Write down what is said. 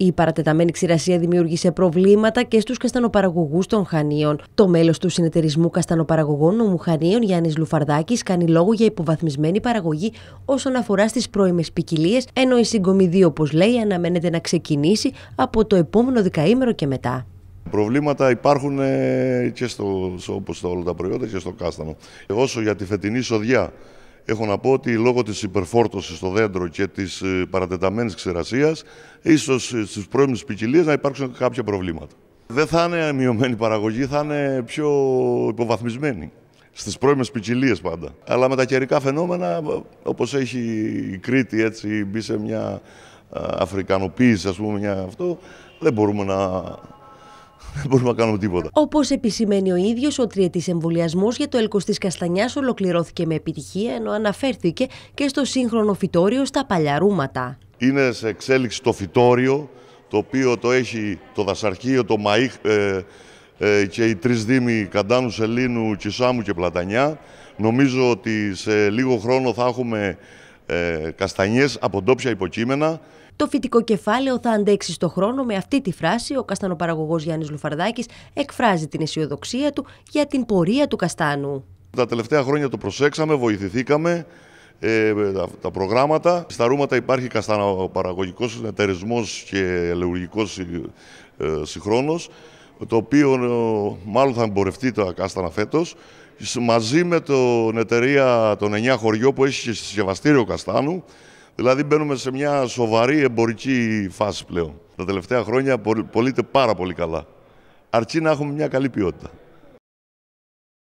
Η παρατεταμένη ξηρασία δημιούργησε προβλήματα και στους καστανοπαραγωγούς των Χανίων. Το μέλος του Συνεταιρισμού Καστανοπαραγωγών νομουχανιών Χανίων, Γιάννης Λουφαρδάκης, κάνει λόγο για υποβαθμισμένη παραγωγή όσον αφορά στις πρώιμες ποικιλίες, ενώ η συγκομιδή, όπως λέει, αναμένεται να ξεκινήσει από το επόμενο δεκαήμερο και μετά. Προβλήματα υπάρχουν ε, και στο, όπως όλα τα προϊόντα και στο κάστανο. Όσο για τη φετινή σοδιά έχω να πω ότι λόγω της υπερφόρτωσης στο δέντρο και της ε, παρατεταμένης ξηρασίας, ίσως ε, στις πρώιμες ποικιλίες να υπάρξουν κάποια προβλήματα. Δεν θα είναι μειωμένη παραγωγή, θα είναι πιο υποβαθμισμένη. Στις πρώιμες ποικιλίες πάντα. Αλλά με τα καιρικά φαινόμενα, ε, όπως έχει η Κρήτη έτσι μπει σε μια αφρικανοποίηση, ας πούμε, μια αυτό, δεν μπορούμε να δεν μπορούμε Όπως επισημαίνει ο ίδιος, ο τριετής εμβολιασμός για το έλκος της καστανιάς ολοκληρώθηκε με επιτυχία, ενώ αναφέρθηκε και στο σύγχρονο φυτόριο στα παλιαρούματα Είναι σε εξέλιξη το φυτόριο, το οποίο το έχει το δασαρχείο, το ΜΑΙΧ ε, ε, και οι τρεις δήμοι Καντάνου, Σελήνου, Κισάμου και Πλατανιά. Νομίζω ότι σε λίγο χρόνο θα έχουμε ε, καστανιές από ντόπια υποκείμενα. Το φυτικό κεφάλαιο θα αντέξει στο χρόνο με αυτή τη φράση ο καστανοπαραγωγός Γιάννης Λουφαρδάκης εκφράζει την αισιοδοξία του για την πορεία του καστάνου. Τα τελευταία χρόνια το προσέξαμε, βοηθηθήκαμε ε, τα, προγράμματα. Στα ρούματα υπάρχει καστανοπαραγωγικός εταιρισμός και ελεουργικός ε, το οποίο ε, μάλλον θα εμπορευτεί το Ακάστανα φέτο, μαζί με την εταιρεία των 9 χωριών που έχει συσκευαστήριο καστάνου. Δηλαδή μπαίνουμε σε μια σοβαρή εμπορική φάση πλέον. Τα τελευταία χρόνια πωλείται πάρα πολύ καλά. Αρκεί να έχουμε μια καλή ποιότητα.